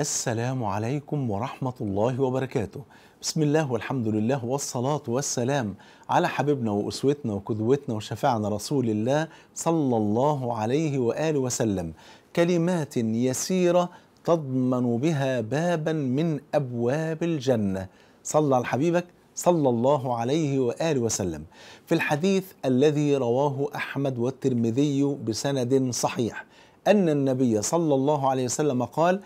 السلام عليكم ورحمة الله وبركاته بسم الله والحمد لله والصلاة والسلام على حبيبنا وأسوتنا وقدوتنا وشفاعنا رسول الله صلى الله عليه وآله وسلم كلمات يسيرة تضمن بها بابا من أبواب الجنة صلى على حبيبك صلى الله عليه وآله وسلم في الحديث الذي رواه أحمد والترمذي بسند صحيح أن النبي صلى الله عليه وسلم قال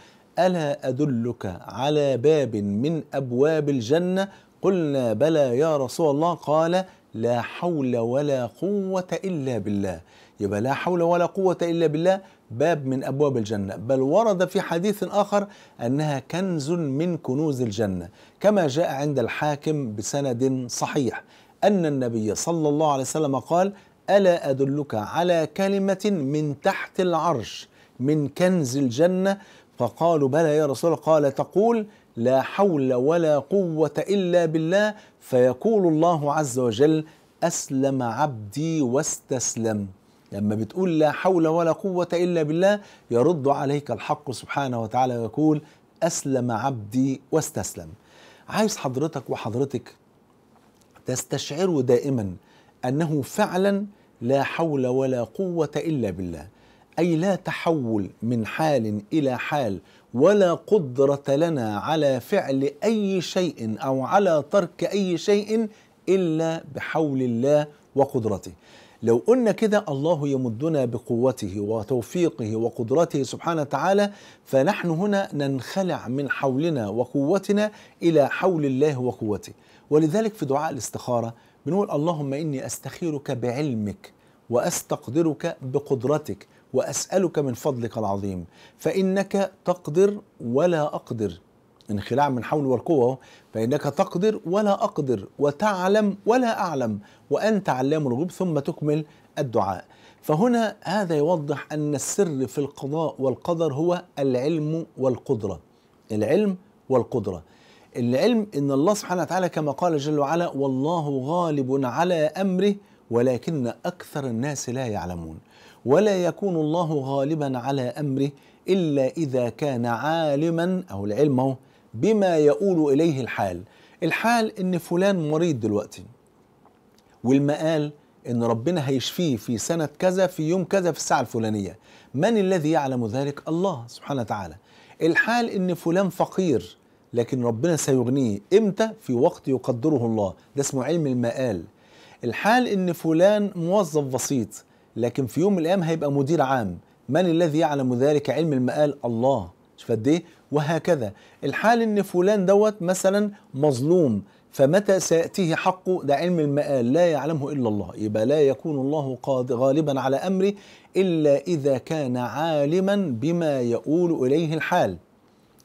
ألا أدلك على باب من أبواب الجنة قلنا بلى يا رسول الله قال لا حول ولا قوة إلا بالله يبقى لا حول ولا قوة إلا بالله باب من أبواب الجنة بل ورد في حديث آخر أنها كنز من كنوز الجنة كما جاء عند الحاكم بسند صحيح أن النبي صلى الله عليه وسلم قال ألا أدلك على كلمة من تحت العرش من كنز الجنة فقالوا بلى يا رسول الله قال تقول لا حول ولا قوة إلا بالله فيقول الله عز وجل أسلم عبدي واستسلم لما بتقول لا حول ولا قوة إلا بالله يرد عليك الحق سبحانه وتعالى ويقول أسلم عبدي واستسلم عايز حضرتك وحضرتك تستشعروا دائما أنه فعلا لا حول ولا قوة إلا بالله أي لا تحول من حال إلى حال ولا قدرة لنا على فعل أي شيء أو على ترك أي شيء إلا بحول الله وقدرته لو قلنا كده الله يمدنا بقوته وتوفيقه وقدرته سبحانه وتعالى فنحن هنا ننخلع من حولنا وقوتنا الى حول الله وقوته ولذلك في دعاء الاستخاره بنقول اللهم اني استخيرك بعلمك واستقدرك بقدرتك وأسألك من فضلك العظيم فإنك تقدر ولا أقدر انخلاع من حول والقوة فإنك تقدر ولا أقدر وتعلم ولا أعلم وأنت علام الغيوب ثم تكمل الدعاء فهنا هذا يوضح أن السر في القضاء والقدر هو العلم والقدرة العلم والقدرة العلم أن الله سبحانه وتعالى كما قال جل وعلا والله غالب على أمره ولكن أكثر الناس لا يعلمون ولا يكون الله غالبا على امره الا اذا كان عالما او العلم اهو بما يؤول اليه الحال الحال ان فلان مريض دلوقتي والمقال ان ربنا هيشفيه في سنه كذا في يوم كذا في الساعه الفلانيه من الذي يعلم ذلك الله سبحانه وتعالى الحال ان فلان فقير لكن ربنا سيغنيه امتى في وقت يقدره الله ده اسمه علم المقال الحال ان فلان موظف بسيط لكن في يوم من الايام هيبقى مدير عام من الذي يعلم ذلك علم المقال الله شوف قد ايه وهكذا الحال ان فلان دوت مثلا مظلوم فمتى سيأتيه حقه ده علم المآل لا يعلمه إلا الله يبقى لا يكون الله غالبا على أمره إلا إذا كان عالما بما يؤول إليه الحال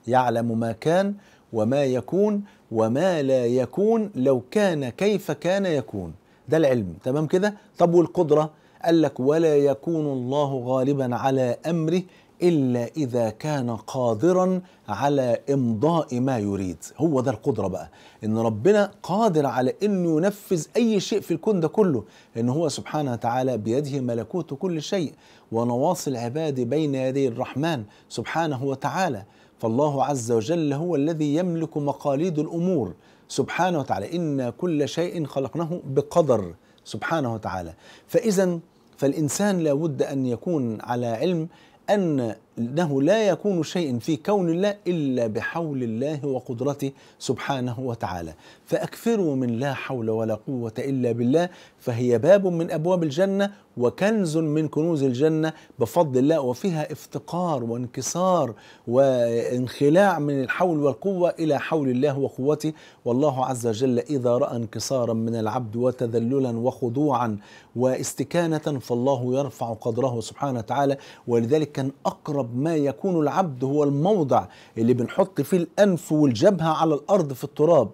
يعلم ما كان وما يكون وما لا يكون لو كان كيف كان يكون ده العلم تمام كده طب والقدرة قال لك ولا يكون الله غالبا على امره الا اذا كان قادرا على امضاء ما يريد هو ده القدره بقى ان ربنا قادر على انه ينفذ اي شيء في الكون ده كله ان هو سبحانه وتعالى بيده ملكوت كل شيء ونواصي العباد بين يدي الرحمن سبحانه وتعالى فالله عز وجل هو الذي يملك مقاليد الامور سبحانه وتعالى ان كل شيء خلقناه بقدر سبحانه وتعالى فاذا فالإنسان لابد أن يكون على علم أن انه لا يكون شيء في كون الله الا بحول الله وقدرته سبحانه وتعالى فاكثروا من لا حول ولا قوه الا بالله فهي باب من ابواب الجنه وكنز من كنوز الجنه بفضل الله وفيها افتقار وانكسار وانخلاع من الحول والقوه الى حول الله وقوته والله عز وجل اذا راى انكسارا من العبد وتذللا وخضوعا واستكانه فالله يرفع قدره سبحانه وتعالى ولذلك كان اقرب أقرب ما يكون العبد هو الموضع اللي بنحط فيه الأنف والجبهة على الأرض في التراب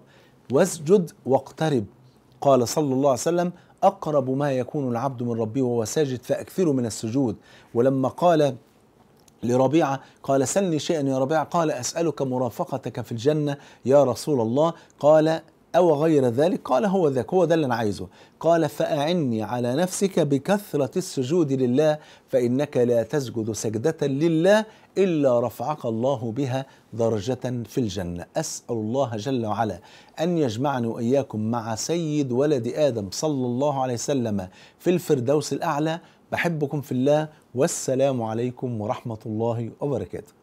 واسجد واقترب قال صلى الله عليه وسلم أقرب ما يكون العبد من ربه وهو ساجد فأكثروا من السجود ولما قال لربيعة قال سلني شيئا يا ربيعة قال أسألك مرافقتك في الجنة يا رسول الله قال أو غير ذلك قال هو ذاك هو ده اللي أنا عايزه قال فأعني على نفسك بكثرة السجود لله فإنك لا تسجد سجدة لله إلا رفعك الله بها درجة في الجنة أسأل الله جل وعلا أن يجمعني وإياكم مع سيد ولد آدم صلى الله عليه وسلم في الفردوس الأعلى بحبكم في الله والسلام عليكم ورحمة الله وبركاته